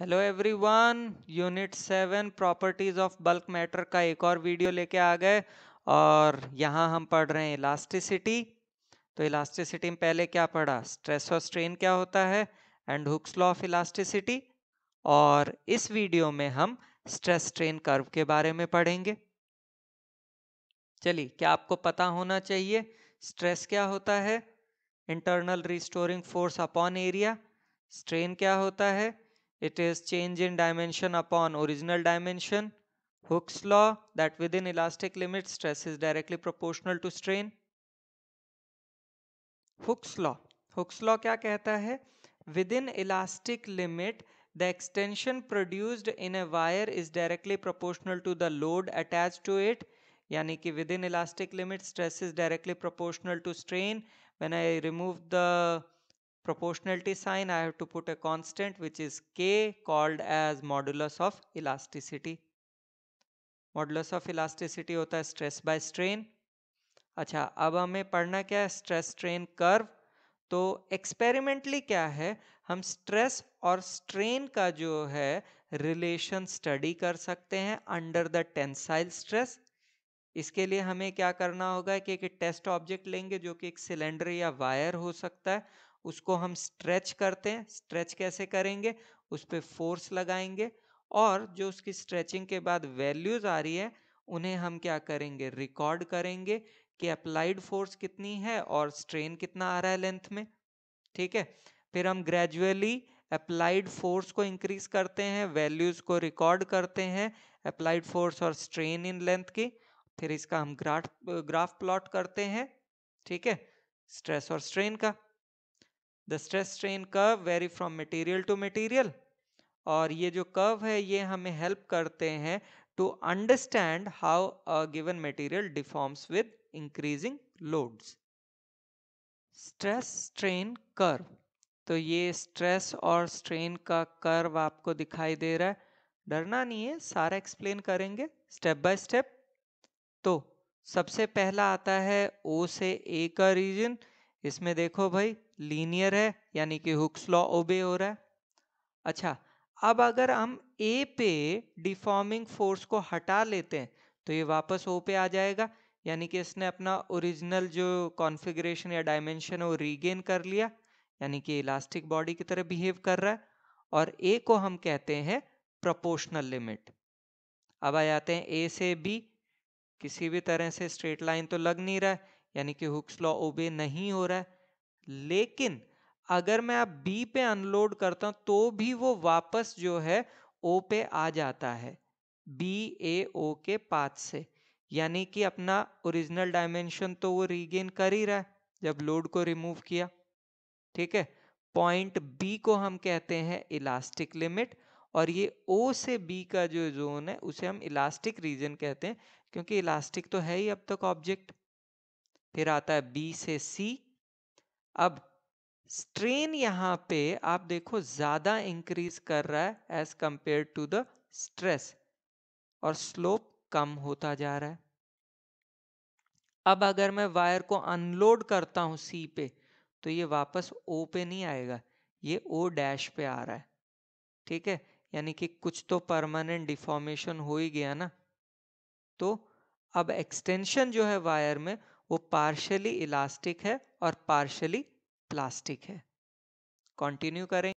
Hello everyone unit seven properties of bulk matter का एक और वीडियो लेके आ गए और यहाँ हम पढ़ रहे हैं इलास्टिसिटी तो इलास्टिसिटी में पहले क्या पढ़ा स्ट्रेस और स्ट्रेन क्या होता है and Hooke's law of elasticity और इस वीडियो में हम स्ट्रेस स्ट्रेन कर्व के बारे में पढ़ेंगे चलिए क्या आपको पता होना चाहिए स्ट्रेस क्या होता है internal restoring force upon area strain क्या होता है it is change in dimension upon original dimension Hooke's law that within elastic limit stress is directly proportional to strain Hooke's law Hooke's law क्या कहता है within elastic limit the extension produced in a wire is directly proportional to the load attached to it yani कि within elastic limit stress is directly proportional to strain when I remove the proportionality sign I have to put a constant which is k called as modulus of elasticity modulus of elasticity hota hai stress by strain acha ab hame padhna kya hai stress strain curve तो experimentally क्या है हम stress और strain का जो है relation study कर सकते हैं अंडर द टेंसाइल स्ट्रेस इसके लिए हमें क्या करना होगा कि एक टेस्ट ऑब्जेक्ट लेंगे जो कि एक सिलेंडर या वायर हो सकता है उसको हम स्ट्रेच करते हैं स्ट्रेच कैसे करेंगे उस पर फोर्स लगाएंगे और जो उसकी स्ट्रेचिंग के बाद वैल्यूज आ रही है उन्हें हम क्या करेंगे रिकॉर्ड करेंगे कि अप्लाइड फोर्स कितनी है और स्ट्रेन कितना आ रहा है लेंथ में ठीक है फिर हम ग्रेजुअली अप्लाइड फोर्स को इंक्रीज करते हैं वैल्यूज को रिकॉर्ड करते हैं अप्लाइड फोर्स और स्ट्रेन इन लेंथ की फिर इसका हम ग्राफ ग्राफ प्लॉट करते हैं ठीक है स्ट्रेस और स्ट्रेन का the stress strain curve vary from material to material और ये जो कर्व है ये हमें हेल्प करते हैं to understand how a given material deforms with increasing loads stress strain curve तो ये स्ट्रेस और स्ट्रेन का कर्व आपको दिखाई दे रहा है डरना नहीं है सारा एक्सप्लेन करेंगे स्टेप बाय स्टेप तो सबसे पहला आता है ओ से ए का रीजन इसमें देखो भाई लीनियर है यानी कि हुक्स लॉ ओबे हो रहा है अच्छा अब अगर हम ए पे डिफॉर्मिंग फोर्स को हटा लेते हैं तो ये वापस ओ पे आ जाएगा यानी कि इसने अपना ओरिजिनल जो कॉन्फ़िगरेशन या डायमेंशन है वो रीगेन कर लिया यानी कि इलास्टिक बॉडी की तरह बिहेव कर रहा है और ए को हम कहते हैं प्रोपोर्शनल लिमिट अब आ जाते हैं ए से बी किसी भी तरह से स्ट्रेट लाइन तो लग नहीं रहा है यानी कि हुक्स लॉ ओबे नहीं हो रहा है लेकिन अगर मैं आप बी पे अनलोड करता हूं तो भी वो वापस जो है ओ पे आ जाता है बी ए ओ के पाथ से यानी कि अपना ओरिजिनल डायमेंशन तो वो रीगेन कर ही रहा है जब लोड को रिमूव किया ठीक है पॉइंट बी को हम कहते हैं इलास्टिक लिमिट और ये ओ से बी का जो जोन है उसे हम इलास्टिक रीजन कहते हैं क्योंकि इलास्टिक तो है ही अब तक ऑब्जेक्ट फिर आता है बी से सी अब स्ट्रेन यहाँ पे आप देखो ज़्यादा इंक्रीज कर रहा है as compare to the stress और स्लोप कम होता जा रहा है अब अगर मैं वायर को अनलोड करता हूं सी पे तो ये वापस ओ पे नहीं आएगा ये ओ डैश पे आ रहा है ठीक है यानी कि कुछ तो परमानेंट डिफॉर्मेशन हो ही गया ना तो अब एक्सटेंशन जो है वायर में वो पार्शली इलास्टिक है और पार्शली प्लास्टिक है कंटिन्यू करें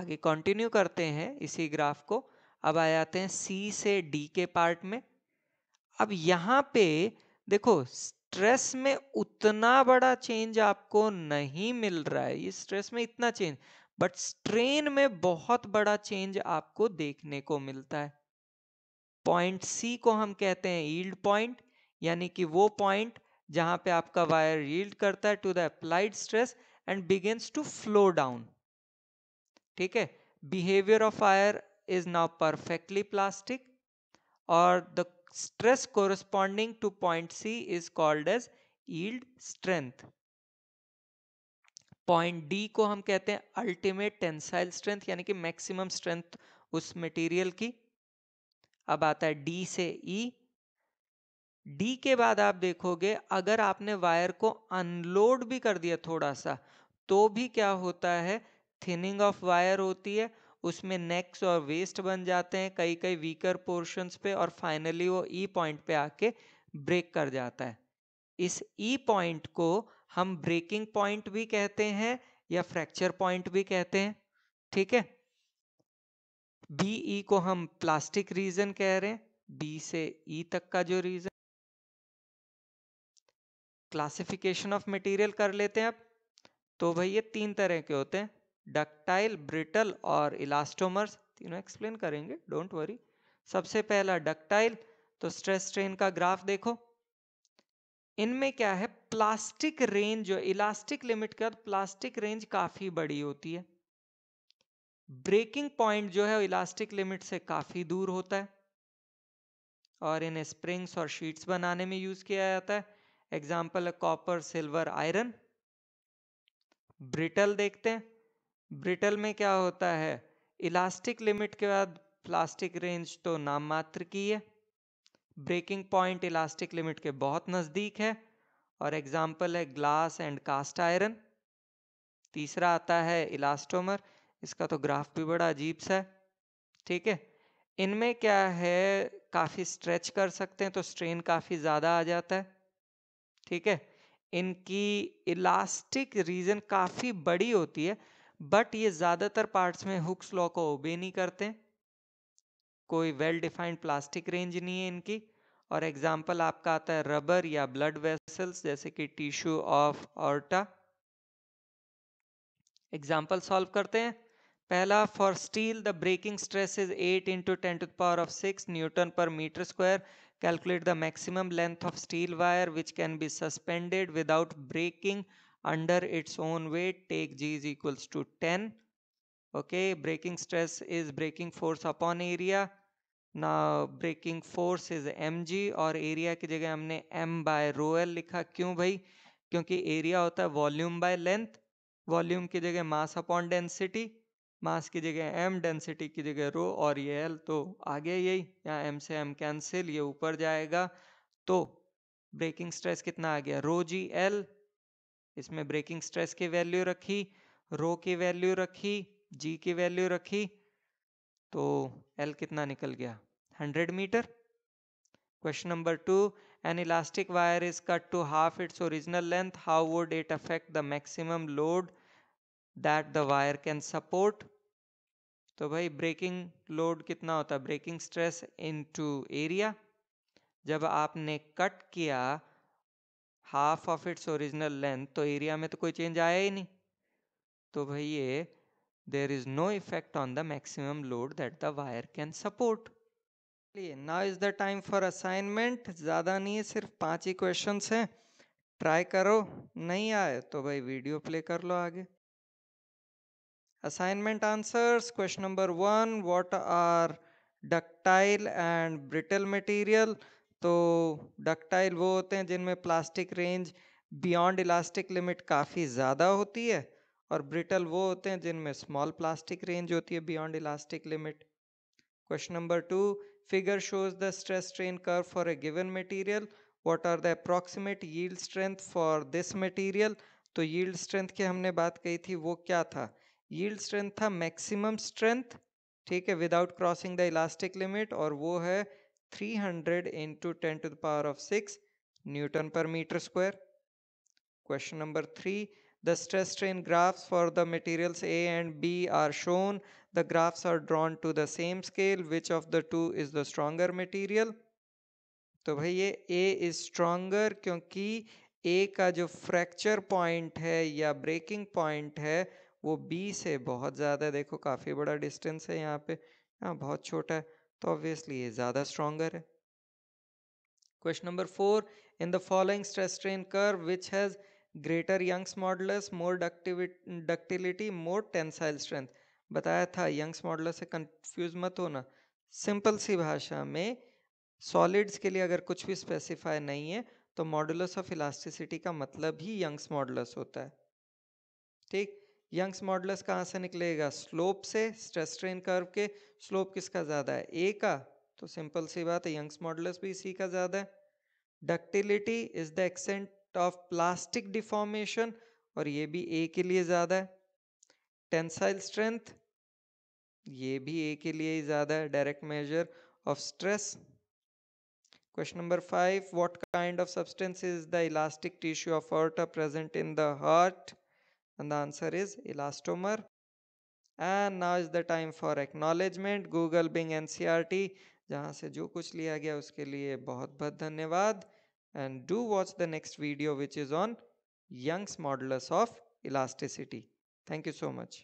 आगे कंटिन्यू करते हैं इसी ग्राफ को अब आ जाते हैं सी से डी के पार्ट में अब यहां पे देखो स्ट्रेस में उतना बड़ा चेंज आपको नहीं मिल रहा है ये स्ट्रेस में इतना चेंज बट स्ट्रेन में बहुत बड़ा चेंज आपको देखने को मिलता है पॉइंट सी को हम कहते हैं ईल्ड पॉइंट यानी कि वो पॉइंट जहाँ पे आपका वायर यील्ड करता है to the applied stress and begins to flow down ठीक है behaviour of wire is now perfectly plastic और the stress corresponding to point C is called as yield strength point D को हम कहते हैं ultimate tensile strength यानी कि maximum strength उस मटेरियल की अब आता है डी से ई e, डी के बाद आप देखोगे अगर आपने वायर को अनलोड भी कर दिया थोड़ा सा तो भी क्या होता है थिनिंग ऑफ वायर होती है उसमें नेक्स और वेस्ट बन जाते हैं कई कई वीकर पोर्शंस पे और फाइनली वो ई e पॉइंट पे आके ब्रेक कर जाता है इस ई e पॉइंट को हम ब्रेकिंग पॉइंट भी कहते हैं या फ्रैक्चर पॉइंट भी कहते हैं ठीक है बी ई e को हम प्लास्टिक रीजन कह रहे हैं बी से ई e तक का जो रीजन क्लासिफिकेशन ऑफ मटेरियल कर लेते हैं अब तो भाई ये तीन तरह के होते हैं डक्टाइल ब्रिटल और इलास्टोमर्स तीनों एक्सप्लेन करेंगे डोंट वरी सबसे पहला डक्टाइल तो स्ट्रेस स्ट्रेन का ग्राफ देखो इनमें क्या है प्लास्टिक रेंज जो इलास्टिक लिमिट के बाद प्लास्टिक रेंज काफी बड़ी होती है ब्रेकिंग पॉइंट जो है इलास्टिक लिमिट से काफी दूर होता है और इन्हें स्प्रिंग्स और शीट्स बनाने में यूज किया जाता है एग्जाम्पल है कॉपर सिल्वर आयरन ब्रिटल देखते हैं ब्रिटल में क्या होता है इलास्टिक लिमिट के बाद प्लास्टिक रेंज तो नाम मात्र की है ब्रेकिंग पॉइंट इलास्टिक लिमिट के बहुत नज़दीक है और एग्जाम्पल है ग्लास एंड कास्ट आयरन तीसरा आता है इलास्टोमर इसका तो ग्राफ भी बड़ा अजीब सा है ठीक है इनमें क्या है काफ़ी स्ट्रेच कर सकते हैं तो स्ट्रेन काफ़ी ज़्यादा आ जाता है ठीक है इनकी इलास्टिक रीजन काफ़ी बड़ी होती है बट ये ज़्यादातर पार्ट्स में हुक्स लॉ को ओबे नहीं करते कोई वेल डिफाइंड प्लास्टिक रेंज नहीं है इनकी और एग्जाम्पल आपका आता है रबर या ब्लड वेसल्स जैसे कि tissue of aorta example solve करते हैं पहला for steel the breaking stress is 8 into ten to power of 6 newton per metre square Calculate the maximum length of steel wire which can be suspended without breaking under its own weight. Take G is equals to 10. Okay, breaking stress is breaking force upon area. ना breaking force is M G और area की जगह हमने M bye rho L लिखा क्यों भाई क्योंकि area होता है वॉल्यूम बाय लेंथ वॉल्यूम की जगह मास अपॉन डेंसिटी मास की जगह एम डेंसिटी की जगह रो और ये एल तो आ गया यही यहाँ एम से एम कैंसिल ये ऊपर जाएगा तो ब्रेकिंग स्ट्रेस कितना आ गया रो जी एल इसमें ब्रेकिंग स्ट्रेस की वैल्यू रखी रो की वैल्यू रखी जी की वैल्यू रखी तो एल कितना निकल गया hundred metre question number two an elastic wire is cut to half its original length how would it affect the maximum load that the wire can support तो भाई ब्रेकिंग लोड कितना होता है ब्रेकिंग स्ट्रेस इन टू एरिया जब आपने cut किया half of its original length तो एरिया में तो कोई चेंज आया ही नहीं तो भाई ये there is no effect on the maximum load that the wire can support चलिए now is the time for assignment ज़्यादा नहीं है सिर्फ पाँच ही क्वेश्चन हैं ट्राई करो नहीं आए तो भाई वीडियो प्ले कर लो आगे Assignment answers question number one What are ductile and brittle material तो डक्टाइल वो होते हैं जिनमें plastic range beyond elastic limit काफ़ी ज़्यादा होती है और ब्रिटल वो होते हैं जिनमें स्मॉल प्लास्टिक रेंज होती है beyond elastic limit question number two figure shows the stress strain curve for a given material what are the approximate yield strength for this material तो यील्ड स्ट्रेंथ की हमने बात कही थी वो क्या था यील्ड स्ट्रेंथ था मैक्सिमम स्ट्रेंथ ठीक है without crossing the elastic limit और वो है 300 hundred into ten to the power of six newton per metre square question number three the stress strain graphs for the materials A and B are shown the graphs are drawn to the same scale which of the two is the stronger material तो भाई ये ए is stronger क्योंकि ए का जो fracture point है या breaking point है वो बी से बहुत ज़्यादा है देखो काफ़ी बड़ा डिस्टेंस है यहाँ पे यहाँ बहुत छोटा है तो ऑब्वियसली ये ज़्यादा स्ट्रोंगर है question number four in the following stress strain curve which has greater Young's modulus more ductility more tensile strength बताया था यंग्स मॉडल से कंफ्यूज मत होना सिंपल सी भाषा में सॉलिड्स के लिए अगर कुछ भी स्पेसिफाई नहीं है तो मॉडुलस ऑफ इलास्टिसिटी का मतलब ही यंग्स मॉडुलस होता है ठीक यंग्स मॉडल्स कहाँ से निकलेगा स्लोप से स्ट्रेस स्ट्रेन कर्व के स्लोप किसका ज़्यादा है ए का तो सिंपल सी बात है यंग्स मॉडल्स भी सी का ज़्यादा है ductility is the extent of plastic deformation और ये भी ए के लिए ज़्यादा है टेंसाइल स्ट्रेंथ ये भी ए के लिए ही ज़्यादा है direct measure of stress question number five what kind of substance is the elastic tissue of heart present in the heart and the answer is elastomer and now is the time for acknowledgement google bing ncrt jahan se jo kuch liya gaya uske liye bahut bahut dhanyawad and do watch the next video which is on youngs modulus of elasticity thank you so much